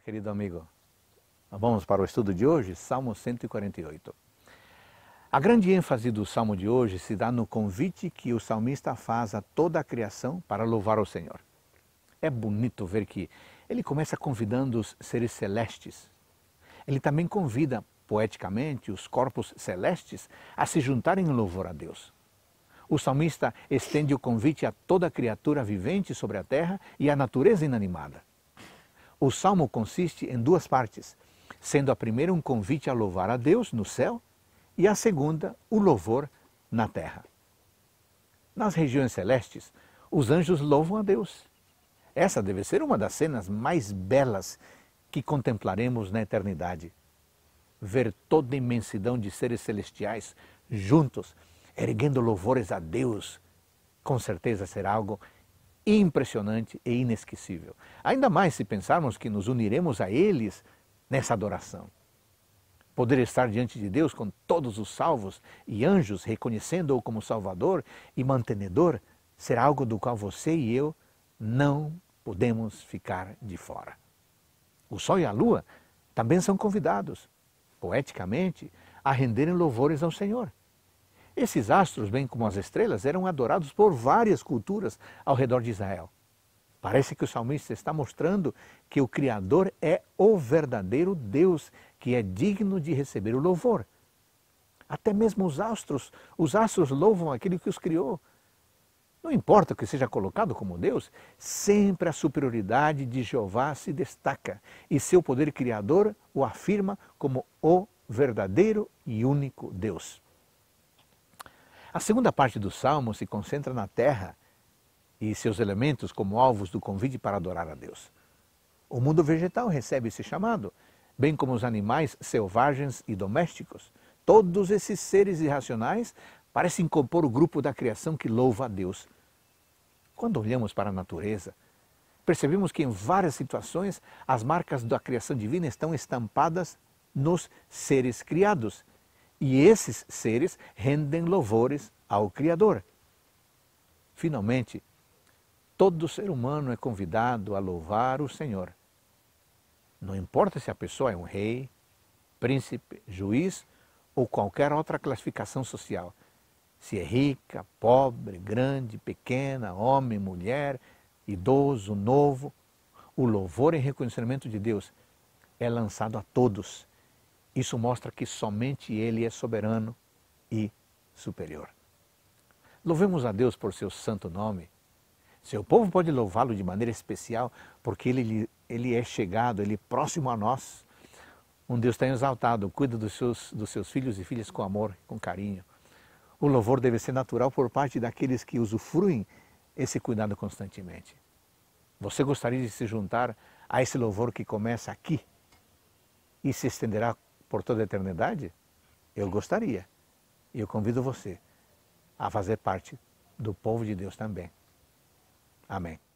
querido amigo. Vamos para o estudo de hoje, Salmo 148. A grande ênfase do salmo de hoje se dá no convite que o salmista faz a toda a criação para louvar o Senhor. É bonito ver que ele começa convidando os seres celestes. Ele também convida, poeticamente, os corpos celestes a se juntarem em louvor a Deus. O salmista estende o convite a toda criatura vivente sobre a terra e à natureza inanimada. O salmo consiste em duas partes, sendo a primeira um convite a louvar a Deus no céu e a segunda o louvor na terra. Nas regiões celestes, os anjos louvam a Deus. Essa deve ser uma das cenas mais belas que contemplaremos na eternidade. Ver toda a imensidão de seres celestiais juntos, erguendo louvores a Deus, com certeza será algo impressionante e inesquecível. Ainda mais se pensarmos que nos uniremos a eles nessa adoração. Poder estar diante de Deus com todos os salvos e anjos reconhecendo-o como Salvador e mantenedor será algo do qual você e eu não podemos ficar de fora. O Sol e a Lua também são convidados, poeticamente, a renderem louvores ao Senhor. Esses astros, bem como as estrelas, eram adorados por várias culturas ao redor de Israel. Parece que o salmista está mostrando que o Criador é o verdadeiro Deus, que é digno de receber o louvor. Até mesmo os astros, os astros louvam aquele que os criou. Não importa o que seja colocado como Deus, sempre a superioridade de Jeová se destaca e seu poder criador o afirma como o verdadeiro e único Deus. A segunda parte do salmo se concentra na terra e seus elementos como alvos do convite para adorar a Deus. O mundo vegetal recebe esse chamado, bem como os animais selvagens e domésticos. Todos esses seres irracionais parecem compor o grupo da criação que louva a Deus. Quando olhamos para a natureza, percebemos que em várias situações as marcas da criação divina estão estampadas nos seres criados. E esses seres rendem louvores ao Criador. Finalmente, todo ser humano é convidado a louvar o Senhor. Não importa se a pessoa é um rei, príncipe, juiz ou qualquer outra classificação social. Se é rica, pobre, grande, pequena, homem, mulher, idoso, novo, o louvor em reconhecimento de Deus é lançado a todos isso mostra que somente Ele é soberano e superior. Louvemos a Deus por seu santo nome. Seu povo pode louvá-lo de maneira especial, porque ele, ele é chegado, ele é próximo a nós. Um Deus tem exaltado, cuida dos seus, dos seus filhos e filhas com amor, com carinho. O louvor deve ser natural por parte daqueles que usufruem esse cuidado constantemente. Você gostaria de se juntar a esse louvor que começa aqui e se estenderá por toda a eternidade? Eu gostaria. E eu convido você a fazer parte do povo de Deus também. Amém.